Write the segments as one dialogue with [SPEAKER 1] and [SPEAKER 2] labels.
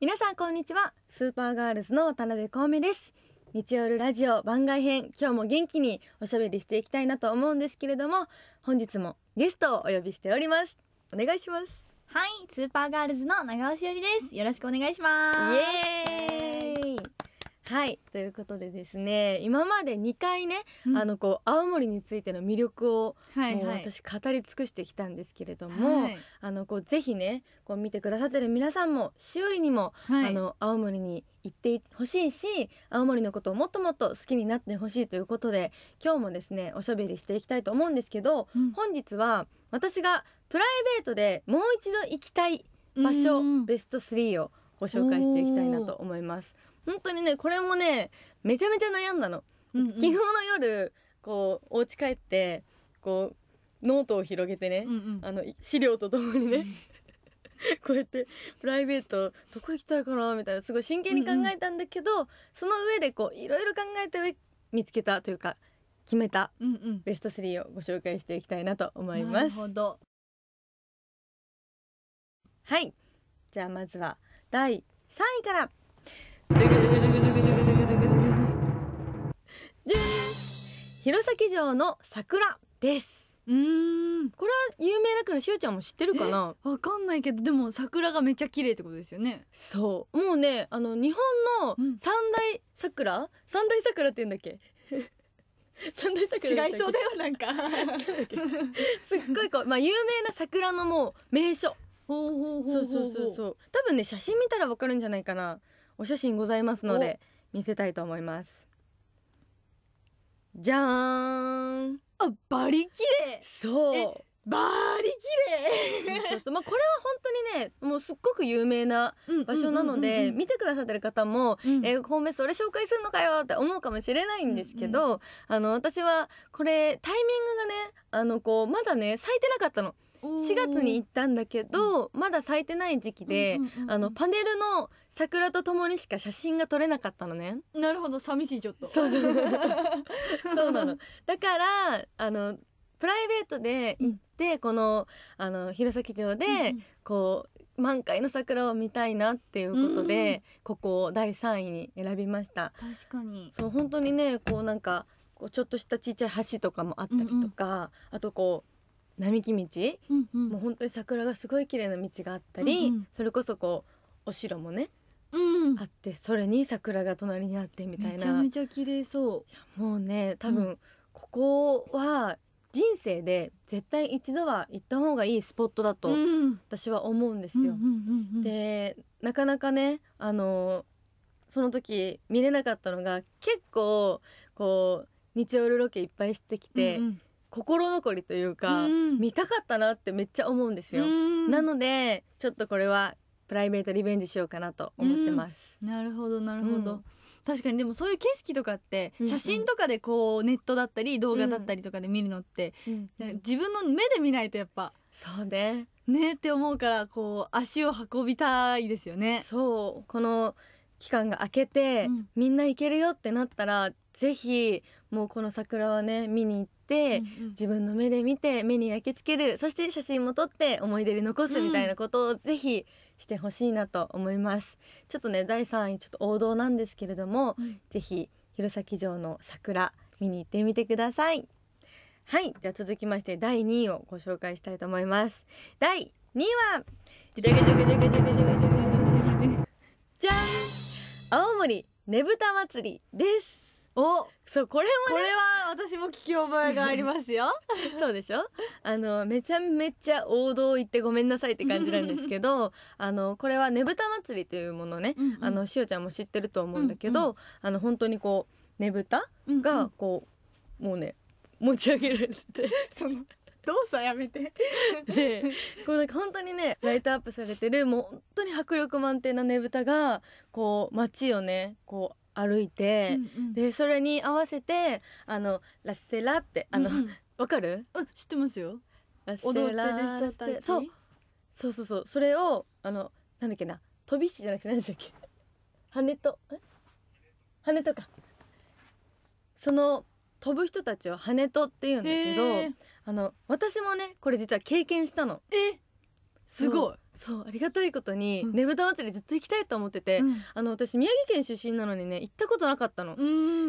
[SPEAKER 1] 皆さんこんにちはスーパーガールズの田辺光美です日曜ラジオ番外編今日も元気におしゃべりしていきたいなと思うんですけれども本日もゲストをお呼びしておりますお願いしますはいスーパーガールズの長尾しおりですよろしくお願いしますイエーイはいということでですね今まで2回ね、うん、あのこう青森についての魅力を、は私語り尽くしてきたんですけれども、はい、あのこうぜひねこう見てくださってる皆さんもしおりにも、はい、あの青森に行ってほしいし青森のことをもっともっと好きになってほしいということで今日もですねおしゃべりしていきたいと思うんですけど、うん、本日は私がプライベートでもう一度行きたい場所、ベスト3をご紹介していきたいなと思います。本当にねこれもねめちゃめちゃ悩んだの、うんうん、昨日の夜こうお家帰ってこうノートを広げてね、うんうん、あの資料とともにね、こうやってプライベートどこ行きたいかなみたいなすごい真剣に考えたんだけど、うんうん、その上でこういろいろ考えて見つけたというか決めた、うんうん、ベスト3をご紹介していきたいなと思います。なるほどはいじゃあまずは第3位から弘前城の桜ですうんこれは有名だからしおちゃんも知ってるかなわかんないけどでも桜がめっちゃ綺麗ってことですよねそうもうねあの日本の三大桜、うん、三大桜って言うんだっけ三大桜違いそうだよなんかすっごいこうまあ有名な桜のもう名所ほうほうほうそうそうそうそう多分ね写真見たらわかるんじゃないかなお写真ございますので見せたいと思いますじゃーんあバリキレそうバリキ綺麗まあこれは本当にねもうすっごく有名な場所なので見てくださってる方も「うん、えー、ホーメそれ紹介するのかよ」って思うかもしれないんですけど、うんうん、あの私はこれタイミングがねあのこうまだね咲いてなかったの。4月に行ったんだけど、まだ咲いてない時期で、あのパネルの桜とともにしか写真が撮れなかったのねなるほど寂しいちょっとそうそう なのだからあのプライベートで行って、うん、このあの弘前城で、うん、こう満開の桜を見たいなっていうことで、うん、ここを第3位に選びました確かにそう本当にねこうなんかこうちょっとしたちっちゃい橋とかもあったりとか、うんうん、あとこう並木道、うんうん、もう本当に桜がすごい綺麗な道があったり、うんうん、それこそこうお城もね、うん、あってそれに桜が隣にあってみたいなめちゃめちゃ綺麗そうもうね多分、ここは人生で絶対一度は行った方がいいスポットだと私は思うんですよ。でなかなかねあのその時見れなかったのが結構こう日曜ロケいっぱいしてきて、うんうん、心残りというか、うん、見たかったなってめっちゃ思うんですよ、うん、なのでちょっとこれはプライベートリベンジしようかなと思ってます、うん、なるほどなるほど、確かにでもそういう景色とかって写真とかでこうネットだったり動画だったりとかで見るのって、自分の目で見ないとやっぱそうねねって思うからこう足を運びたいですよねそうこの期間が明けて、みんな行けるよってなったらぜひもうこの桜はね見に行って、うんうん、自分の目で見て目に焼き付けるそして写真も撮って思い出に残すみたいなことをぜひしてほしいなと思います、うん、ちょっとね第3位ちょっと王道なんですけれども、うん、ぜひ弘前城の桜見に行ってみてくださいはいじゃあ続きまして第2位をご紹介したいと思います第2位はじゃじゃじゃじゃじゃじゃじゃじゃじゃじゃん青森ねぶた祭りですおそうこれも、ね、これは私も聞き覚えがありますよ そうでしょあのめちゃめちゃ王道行ってごめんなさいって感じなんですけどあのこれはねぶた祭りというものね、うんうん、あのしおちゃんも知ってると思うんだけど、うんうん、あの本当にこうねぶたがこう、うんうん、もうね持ち上げられて その動作やめて でこれ本当にねライトアップされてるもう本当に迫力満点なねぶたがこう街をねこう歩いて、うんうん、でそれに合わせてあのラッセラってあの、わ、うんうん、かる？うん知ってますよ。ラッセラってそうそうそうそうそれをあのなんだっけな飛び石じゃなくて何でしたっけ？羽と羽とかその飛ぶ人たちは羽とって言うんだけど、あの私もねこれ実は経験したの。えすごい。そうありがたいことに、ねぶた祭りずっと行きたいと思ってて、うん、あの私宮城県出身なのにね行ったことなかったの。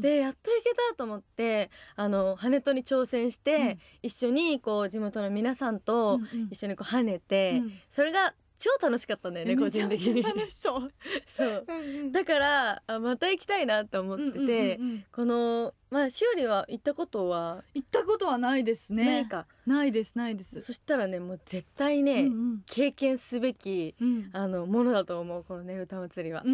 [SPEAKER 1] でやっと行けたと思ってあの跳とに挑戦して、うん、一緒にこう地元の皆さんと一緒にこう跳ねて、うんうん、それが超楽しかったんだよね個人的にそう そう、だからあまた行きたいなと思ってて、うんうんうんうん、このまあしおりは行ったことは行ったことはないですねないかないですないですそしたらねもう絶対ね、うんうん、経験すべき、うん、あのものだと思うこのねぶた祭りは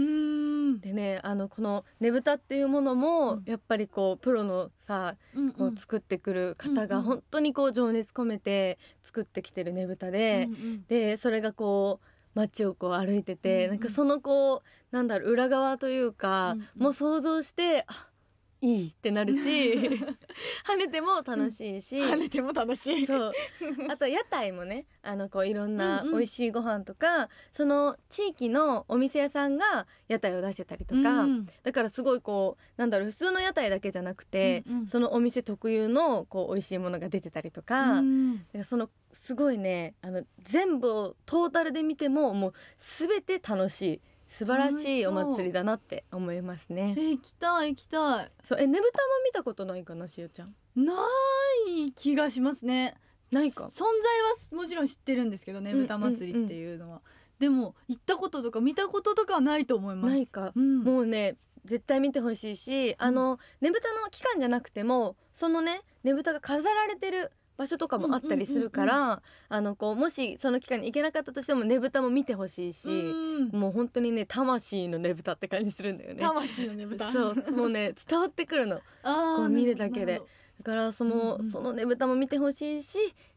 [SPEAKER 1] でねあのこのねぶたっていうものも、うん、やっぱりこうプロのさ、うんうん、こう作ってくる方が本当にこう情熱込めて作ってきてるねぶたで、うんうん、でそれがこう街をこう歩いてて、うんうん、なんかそのこうなんだろう裏側というか、うんうん、もう想像してあいいってなるし 跳ねても楽しいし、跳ねても楽しいそうあと屋台もねあのこういろんな美味しいご飯とか、うんうん、その地域のお店屋さんが屋台を出してたりとか、うんうん、だからすごいこうなんだろう普通の屋台だけじゃなくて、うんうん、そのお店特有のこう美味しいものが出てたりとかうん、だからそのすごいねあの全部をトータルで見てももう全て楽しい。素晴らしいお祭りだなって思いますね行きたい行きたいそうえねぶたも見たことないかなしおちゃんない気がしますねないか存在はもちろん知ってるんですけどねぶた祭りっていうのは、でも行ったこととか見たこととかはないと思いますないか、うん、もうね絶対見てほしいし、あのねぶたの期間じゃなくてもそのねねぶたが飾られてる場所とかもあったりするから、あのこうもしその期間に行けなかったとしてもねぶたも見てほしいし、うん、もう本当にね魂のねぶたって感じするんだよね魂のねぶたそうもうね伝わってくるのこう見るだけでだからその、うんうん、そのねぶたも見てほしいし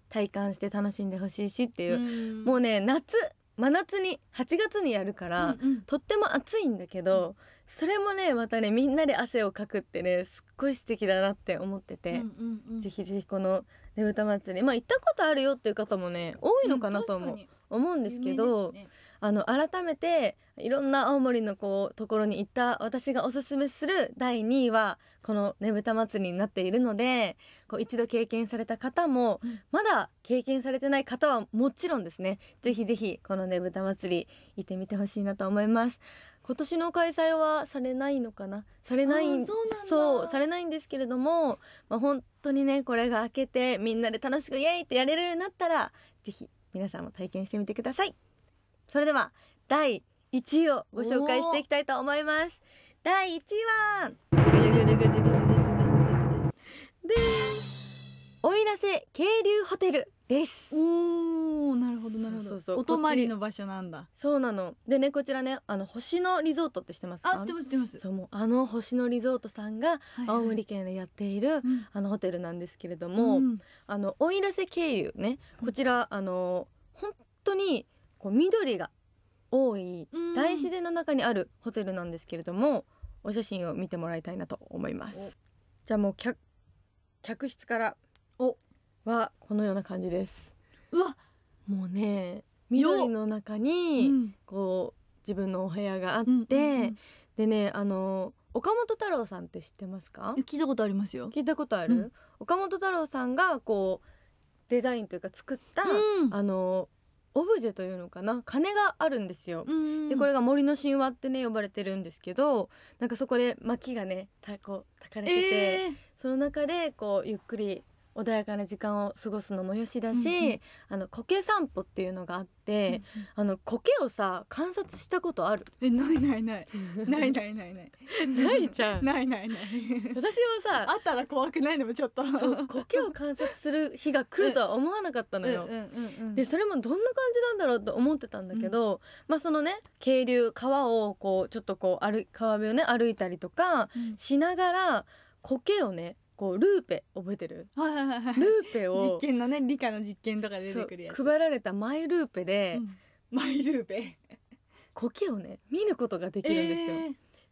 [SPEAKER 1] 体感して楽しんでほしいしっていう、うん、もうね夏真夏に8月にやるから、うんうん、とっても暑いんだけど、うんそれもねまたねみんなで汗をかくってねすっごい素敵だなって思ってて、うんうんうん、ぜひぜひこのねぶた祭りまあ行ったことあるよっていう方もね多いのかなとも思うんですけど、ね、あの改めていろんな青森のこうところに行った私がおすすめする第2位はこのねぶた祭りになっているのでこう一度経験された方も、まだ経験されてない方はもちろんですねぜひぜひこのねぶた祭り行ってみてほしいなと思います今年の開催はされないのかなされないそうされないんですけれども、まあ、本当にねこれが明けてみんなで楽しくイエイってやれるようになったらぜひ皆さんも体験してみてくださいそれでは第1位をご紹介していきたいと思います第1位はでおいらせ渓流ホテルですおーなるほどなるほどそうそうお泊りの場所なんだそうなのでねこちらねあの星野リゾートって知ってますかあ知ってます知ってますそうもうあの星野リゾートさんが青森県でやっている、あのホテルなんですけれども、うん、あのおいらせ渓流ねこちら、あの本当にこう緑が多い大自然の中にあるホテルなんですけれども、うんお写真を見てもらいたいなと思いますじゃあもう客室からおはこのような感じですうわもうね緑の中に、こう自分のお部屋があって、うんうんうん、でねあの岡本太郎さんって知ってますか聞いたことありますよ聞いたことある、うん、岡本太郎さんがこうデザインというか作った、あのオブジェというのかな鐘があるんですよ。でこれが森の神話ってね呼ばれてるんですけどなんかそこで薪がねたこう炊かれてて、えー、その中でこうゆっくり穏やかな時間を過ごすのもよしだし、うんうん、あの苔散歩っていうのがあって、うんうん、あの苔をさ観察したことあるえないないないないないないないないじゃんないないない私はさあったら怖くないのもちょっとそう苔を観察する日が来るとは思わなかったのよ、でそれもどんな感じなんだろうと思ってたんだけど、うん、まあそのね渓流川をこうちょっとこう歩川辺をね歩いたりとかしながら、苔をねこうルーペ覚えてるルーペを実験のね理科の実験とか出てくるやつ配られたマイルーペで、うん、マイルーペ苔をね見ることができるんですよ、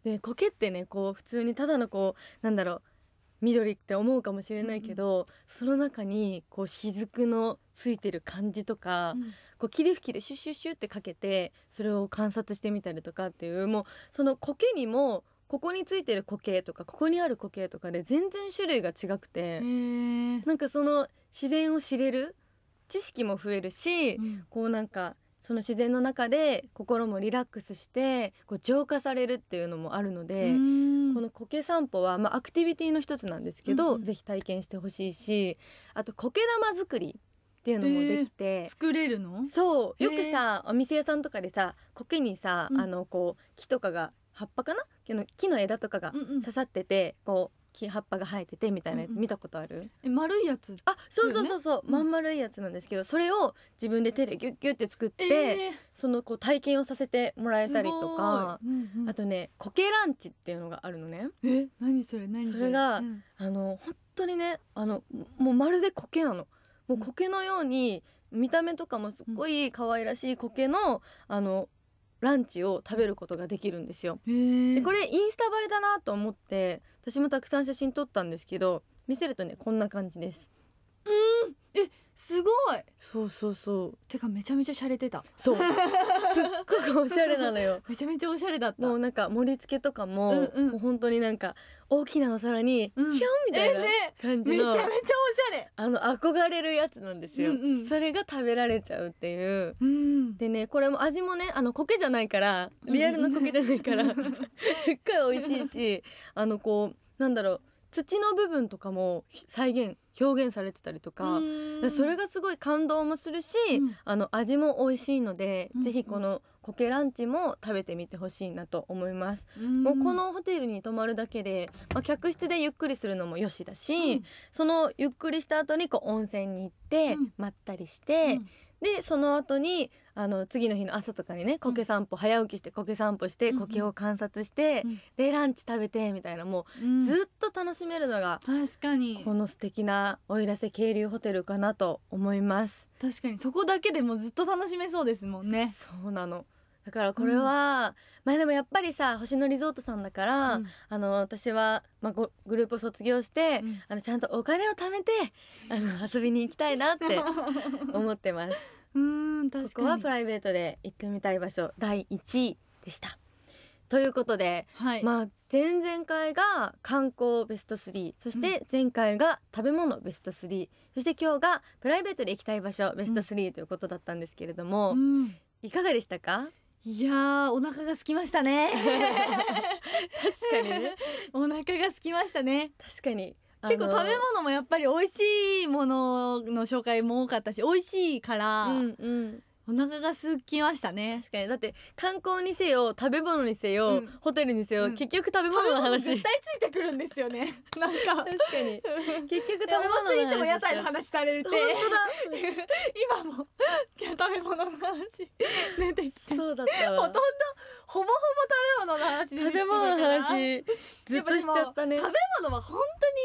[SPEAKER 1] えー、で苔ってねこう普通にただのこうなんだろう緑って思うかもしれないけど、うん、その中にこう雫のついてる感じとか、うん、こう霧吹きでシュッシュッシュッってかけてそれを観察してみたりとかっていうもうその苔にもここについてる苔とかここにある苔とかで全然種類が違くてなんかその自然を知れる知識も増えるし、うん、こうなんかその自然の中で心もリラックスしてこう浄化されるっていうのもあるのでこの苔散歩は、まあ、アクティビティの一つなんですけど、うん、ぜひ体験してほしいしあと苔玉作りっていうのもできて、作れるのそうよくさ、お店屋さんとかでさ苔にさ、あのこう木とかが葉っぱかな木の枝とかが刺さってて、うんうん、こう木葉っぱが生えててみたいなやつ見たことある、うんうん、え丸いやつ、あそうそうそうそう、まん丸いやつなんですけどそれを自分で手でギュッギュッて作って、えー、そのこう体験をさせてもらえたりとか、うんうん、あとね苔ランチっていうのがあるのねえ何それ何それそれが、うん、あの本当にねあのもうまるで苔なのもう苔のように見た目とかもすっごい可愛らしい苔の、うん、あのランチを食べることができるんですよ。でこれインスタ映えだなと思って私もたくさん写真撮ったんですけど見せるとねこんな感じです。うんえすごいそうそうそうてかめちゃめちゃ洒落てたそうすっごくおしゃれなのよ めちゃめちゃおしゃれだったもうなんか盛り付けとかも,、うんうん、もう本当になんか大きなお皿に、うん、チャンみたいな感じの、えーね、めちゃめちゃおしゃれあの憧れるやつなんですよ、うんうん、それが食べられちゃうっていう、うん、でねこれも味もねあの苔じゃないからリアルな苔じゃないから、うん、すっごい美味しいしあのこうなんだろう土の部分とかも再現表現されてたりとかそれがすごい感動もするし、うん、あの味も美味しいので、うん、ぜひこのコケランチも食べてみてほしいなと思います、うん、もうこのホテルに泊まるだけで、まあ、客室でゆっくりするのもよしだし、そのゆっくりした後にこに温泉に行って、まったりして。でその後にあの次の日の朝とかにね苔散歩、うん、早起きして苔散歩して苔を観察して、うんでランチ食べてみたいなもう、うん、ずっと楽しめるのが確かにこの素敵な奥入瀬渓流ホテルかなと思います確かにそこだけでもずっと楽しめそうですもんねそうなのだからこれは、まあでもやっぱりさ星野リゾートさんだから、うん、あの私は、まあ、グループを卒業して、うん、あのちゃんとお金を貯めてあの 遊びに行きたいなって思ってます。うん確ここはプライベートで行ってみたい場所第1位でした。ということで、はい、まあ前々回が観光ベスト3そして前回が食べ物ベスト3、うん、そして今日がプライベートで行きたい場所ベスト3ということだったんですけれども、うん、いかがでしたかいやお腹が空きましたね確かにねお腹が空きましたね確かに結構食べ物もやっぱり美味しいものの紹介も多かったし美味しいから、うんうん、お腹がすきましたね確かにだって観光にせよ食べ物にせよ、うん、ホテルにせよ、うん、結局食べ物の話絶対ついてくるんですよね なんか確かに結局食べ物の話も屋台の話されるって 今も食べ物の話出てきてそうだったほとんどほぼほぼ食べ物の話食べ物の話ずっとしちゃったね食べ物は本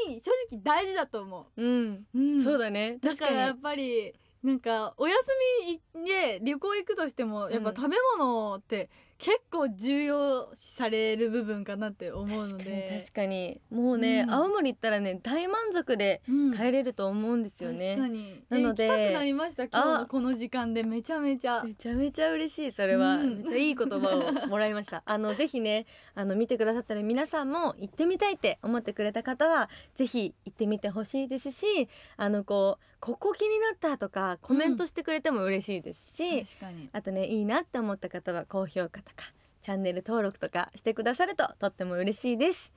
[SPEAKER 1] 当に正直大事だと思ううん、うん、そうだねだからやっぱりなんかお休みで旅行行くとしてもやっぱ食べ物って結構重要視される部分かなって思うので確かにもうね、うん、青森行ったらね大満足で帰れると思うんですよね、うん、なので行きたくなりました今日この時間でめちゃめちゃめちゃめちゃ嬉しいそれは、うん、めちゃいい言葉をもらいました あのぜひねあの見てくださったら皆さんも行ってみたいって思ってくれた方はぜひ行ってみてほしいですしあのこうここ気になったとかコメントしてくれても嬉しいですし、あとねいいなって思った方は高評価とかチャンネル登録とかしてくださるととっても嬉しいです。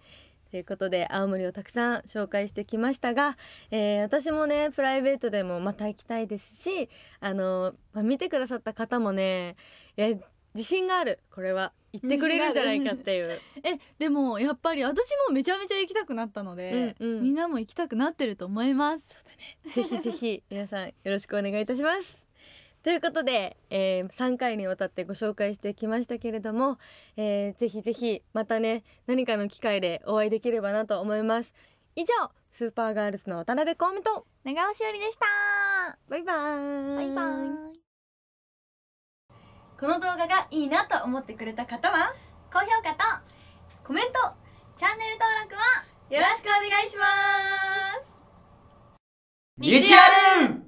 [SPEAKER 1] ということで青森をたくさん紹介してきましたが、えー、私もねプライベートでもまた行きたいですしあの、まあ、見てくださった方もねいや自信があるこれは行ってくれるんじゃないかっていう えでもやっぱり私もめちゃめちゃ行きたくなったので、うんうん、みんなも行きたくなってると思いますそうだねぜひぜひ皆さんよろしくお願いいたしますということで、えー、3回にわたってご紹介してきましたけれども、えー、ぜひぜひまたね何かの機会でお会いできればなと思います以上スーパーガールズの渡辺公美と長尾しおりでしたバイバーイバイバーイこの動画がいいなと思ってくれた方は高評価とコメントチャンネル登録はよろしくお願いしますビジュアル